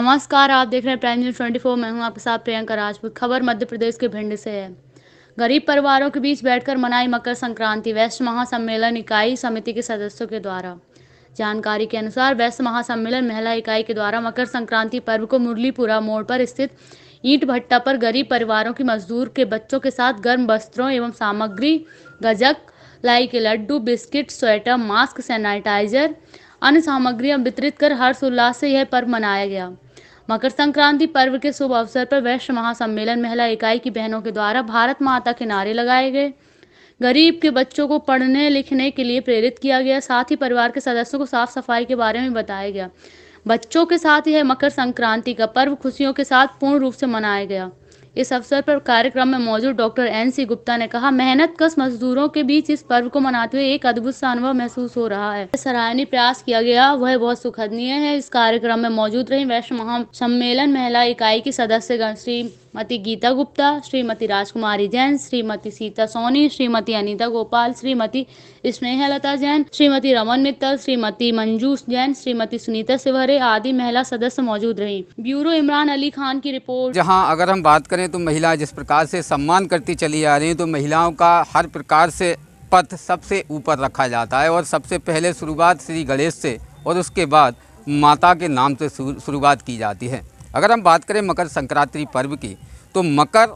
नमस्कार आप देख रहे हैं प्राइम न्यूज ट्वेंटी फोर मैं हूं आपके साथ प्रियंका राजपूत खबर मध्य प्रदेश के भिंड से है गरीब परिवारों के बीच बैठकर मनाई मकर संक्रांति वैश्य महासम्मेलन इकाई समिति के सदस्यों के द्वारा जानकारी के अनुसार वैश्य महासम्मेलन महिला इकाई के द्वारा मकर संक्रांति पर्व को मुरलीपुरा मोड़ पर स्थित ईंट भट्टा पर गरीब परिवारों की मजदूर के बच्चों के साथ गर्म वस्त्रों एवं सामग्री गजक लाई के लड्डू बिस्किट स्वेटर मास्क सैनिटाइजर अन्य सामग्रियां वितरित कर हर्षोल्लास से यह पर्व मनाया गया मकर संक्रांति पर्व के शुभ अवसर पर वैश्य महासम्मेलन महिला इकाई की बहनों के द्वारा भारत माता के नारे लगाए गए गरीब के बच्चों को पढ़ने लिखने के लिए प्रेरित किया गया साथ ही परिवार के सदस्यों को साफ सफाई के बारे में बताया गया बच्चों के साथ यह मकर संक्रांति का पर्व खुशियों के साथ पूर्ण रूप से मनाया गया इस अवसर पर कार्यक्रम में मौजूद डॉक्टर एन सी गुप्ता ने कहा मेहनत कस मजदूरों के बीच इस पर्व को मनाते हुए एक अद्भुत सा अनुभव महसूस हो रहा है सराहनीय प्रयास किया गया वह बहुत सुखदनीय है इस कार्यक्रम में मौजूद रही वैश्व महा सम्मेलन महिला इकाई की सदस्य गण श्री मती गीता गुप्ता श्रीमती राजकुमारी जैन श्रीमती सीता सोनी श्रीमती अनीता गोपाल श्रीमती स्नेहलता जैन श्रीमती रमन मित्तल श्रीमती मंजू जैन श्रीमती सुनीता सिवरे आदि महिला सदस्य मौजूद रही ब्यूरो इमरान अली खान की रिपोर्ट जहाँ अगर हम बात करें तो महिला जिस प्रकार से सम्मान करती चली आ रही है तो महिलाओं का हर प्रकार से पथ सबसे ऊपर रखा जाता है और सबसे पहले शुरुआत श्री गणेश से और उसके बाद माता के नाम से शुरुआत की जाती है अगर हम बात करें मकर संक्रांति पर्व की तो मकर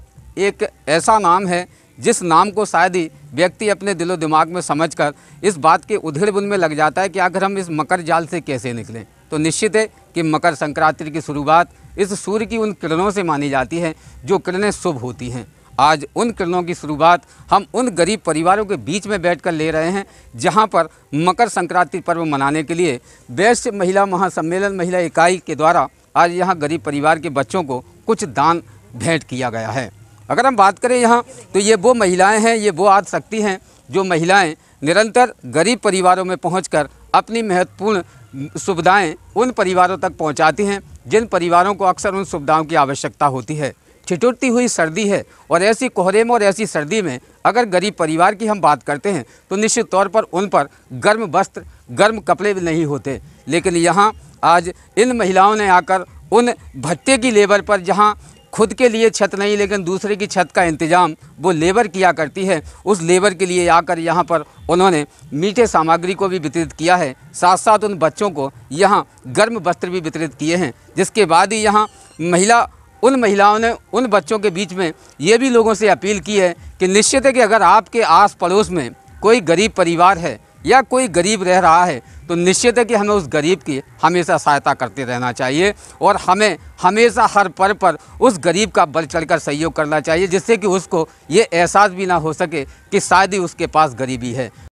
एक ऐसा नाम है जिस नाम को शायद ही व्यक्ति अपने दिलो दिमाग में समझकर इस बात के उधेड़ बुन में लग जाता है कि अगर हम इस मकर जाल से कैसे निकलें तो निश्चित है कि मकर संक्रांति की शुरुआत इस सूर्य की उन किरणों से मानी जाती है जो किरणें शुभ होती हैं आज उन किरणों की शुरुआत हम उन गरीब परिवारों के बीच में बैठकर ले रहे हैं जहां पर मकर संक्रांति पर्व मनाने के लिए वैश्य महिला महासम्मेलन महिला इकाई के द्वारा आज यहाँ गरीब परिवार के बच्चों को कुछ दान भेंट किया गया है अगर हम बात करें यहाँ तो ये वो महिलाएं हैं ये वो आज शक्ति हैं जो महिलाएं निरंतर गरीब परिवारों में पहुंचकर अपनी महत्वपूर्ण सुविधाएं उन परिवारों तक पहुंचाती हैं जिन परिवारों को अक्सर उन सुविधाओं की आवश्यकता होती है छिटुटती हुई सर्दी है और ऐसी कोहरे में और ऐसी सर्दी में अगर गरीब परिवार की हम बात करते हैं तो निश्चित तौर पर उन पर गर्म वस्त्र गर्म कपड़े भी नहीं होते लेकिन यहाँ आज इन महिलाओं ने आकर उन भत्ते की लेबर पर जहाँ खुद के लिए छत नहीं लेकिन दूसरे की छत का इंतज़ाम वो लेबर किया करती है उस लेबर के लिए आकर यहाँ पर उन्होंने मीठे सामग्री को भी वितरित किया है साथ साथ उन बच्चों को यहाँ गर्म वस्त्र भी वितरित किए हैं जिसके बाद ही यहाँ महिला उन महिलाओं ने उन बच्चों के बीच में ये भी लोगों से अपील की है कि निश्चित है कि अगर आपके आस पड़ोस में कोई गरीब परिवार है या कोई गरीब रह रहा है तो निश्चित है कि हमें उस गरीब की हमेशा सहायता करते रहना चाहिए और हमें हमेशा हर पर्व पर उस गरीब का बल चढ़ कर सहयोग करना चाहिए जिससे कि उसको ये एहसास भी ना हो सके कि शायद ही उसके पास गरीबी है